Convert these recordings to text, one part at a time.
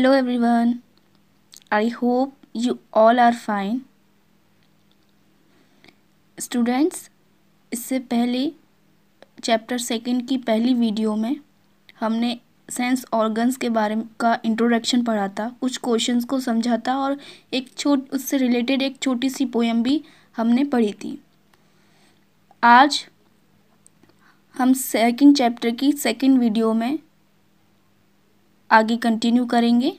Hello everyone I hope you all are fine students इससे पहले chapter second की पहली वीडियो में हमने सेंस ऑर्गन्स के बारे का इंट्रोडक्शन पढ़ा था कुछ क्वेश्चंस को समझा था और एक छोट उससे रिलेटेड एक छोटी सी पोएम भी हमने पढ़ी थी आज हम सेकंड चैप्टर की सेकंड वीडियो में आगे कंटिन्यू करेंगे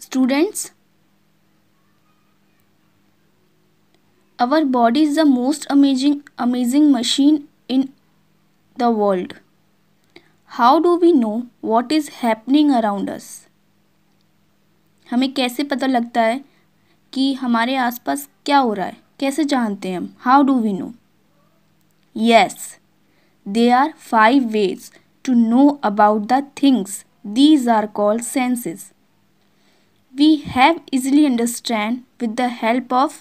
students our body is the most amazing amazing machine in the world how do we know what is happening around us हमें कैसे पता लगता है कि हमारे आसपास क्या हो रहा है कैसे जानते हैं हम how do we know yes they are five ways to know about the things. These are called senses. We have easily understand with the help of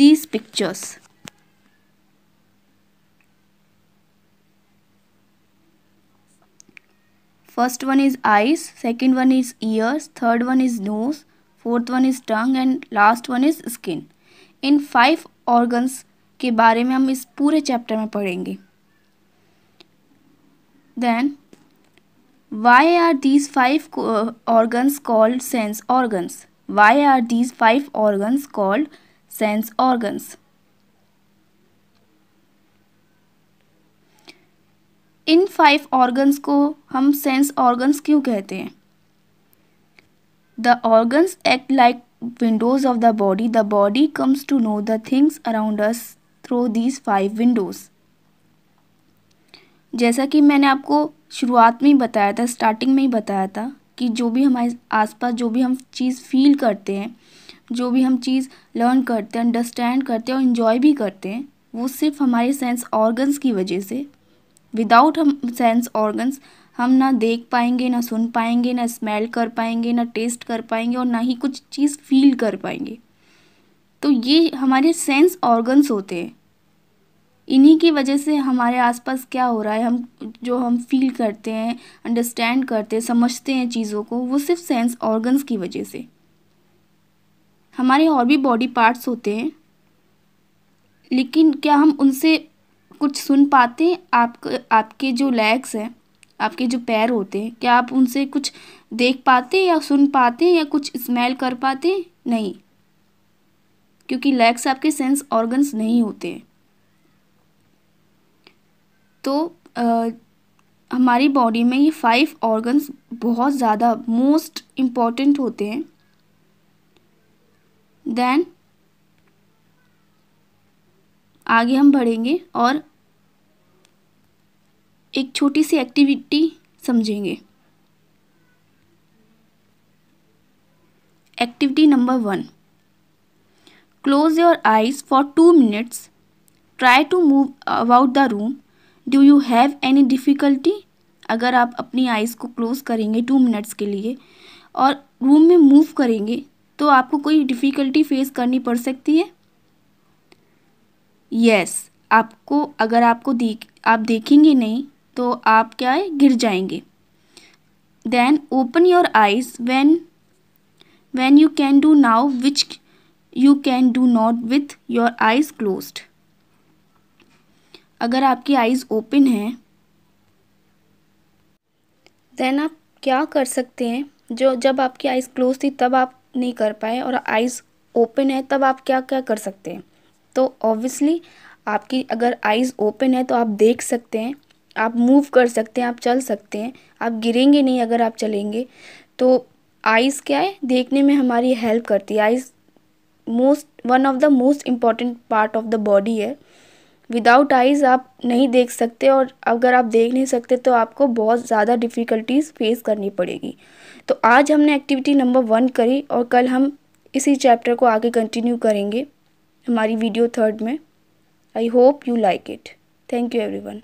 these pictures. First one is eyes, second one is ears, third one is nose, fourth one is tongue and last one is skin. in five organs के बारे में हम इस पूरे chapter में पढ़ेंगे Then why are these five uh, organs called sense organs? Why are these five organs called sense organs? इन five organs को हम सेंस ऑर्गन्स क्यों कहते हैं the organs act like windows of the body the body comes to know the things around us through these five windows जैसा कि मैंने आपको शुरुआत में ही बताया था स्टार्टिंग में ही बताया था कि जो भी हमारे आसपास जो भी हम चीज़ फील करते हैं जो भी हम चीज़ लर्न करते हैं अंडरस्टैंड करते हैं और इन्जॉय भी करते हैं वो सिर्फ हमारे सेंस ऑर्गन्स की वजह से विदाउट हम सेंस ऑर्गन्स हम ना देख पाएंगे ना सुन पाएंगे ना स्मेल कर पाएंगे ना टेस्ट कर पाएंगे और ना ही कुछ चीज़ फील कर पाएंगे तो ये हमारे सेंस ऑर्गन्स होते हैं इन्हीं की वजह से हमारे आसपास क्या हो रहा है हम जो हम फील करते हैं अंडरस्टैंड करते हैं समझते हैं चीज़ों को वो सिर्फ सेंस ऑर्गन्स की वजह से हमारे और भी बॉडी पार्ट्स होते हैं लेकिन क्या हम उनसे कुछ सुन पाते हैं आप आपके जो लेग्स हैं आपके जो पैर होते हैं क्या आप उनसे कुछ देख पाते या सुन पाते या कुछ स्मेल कर पाते नहीं क्योंकि लेग्स आपके सेंस ऑर्गन्स नहीं होते हैं तो आ, हमारी बॉडी में ये फाइव ऑर्गन्स बहुत ज़्यादा मोस्ट इम्पॉर्टेंट होते हैं देन आगे हम बढ़ेंगे और एक छोटी सी एक्टिविटी समझेंगे activity number one close your eyes for two minutes try to move about the room do you have any difficulty अगर आप अपनी आइज़ को क्लोज़ करेंगे टू मिनट्स के लिए और रूम में मूव करेंगे तो आपको कोई डिफ़िकल्टी फेस करनी पड़ सकती है यस yes, आपको अगर आपको देख आप देखेंगे नहीं तो आप क्या है गिर जाएंगे then open your eyes when when you can do now which you can do not with your eyes closed अगर आपकी आइज़ ओपन है देन आप क्या कर सकते हैं जो जब आपकी आइज़ क्लोज थी तब आप नहीं कर पाए और आइज़ ओपन है तब आप क्या क्या कर सकते हैं तो ऑब्वियसली आपकी अगर आइज़ ओपन है तो आप देख सकते हैं आप मूव कर सकते हैं आप चल सकते हैं आप गिरेंगे नहीं अगर आप चलेंगे तो आइज़ क्या है देखने में हमारी हेल्प करती है eyes most one of the most important part of the body है विदाउट आइज़ आप नहीं देख सकते और अगर आप देख नहीं सकते तो आपको बहुत ज़्यादा डिफ़िकल्टीज़ फेस करनी पड़ेगी तो आज हमने एक्टिविटी नंबर वन करी और कल हम इसी चैप्टर को आगे कंटिन्यू करेंगे हमारी वीडियो थर्ड में I hope you like it thank you every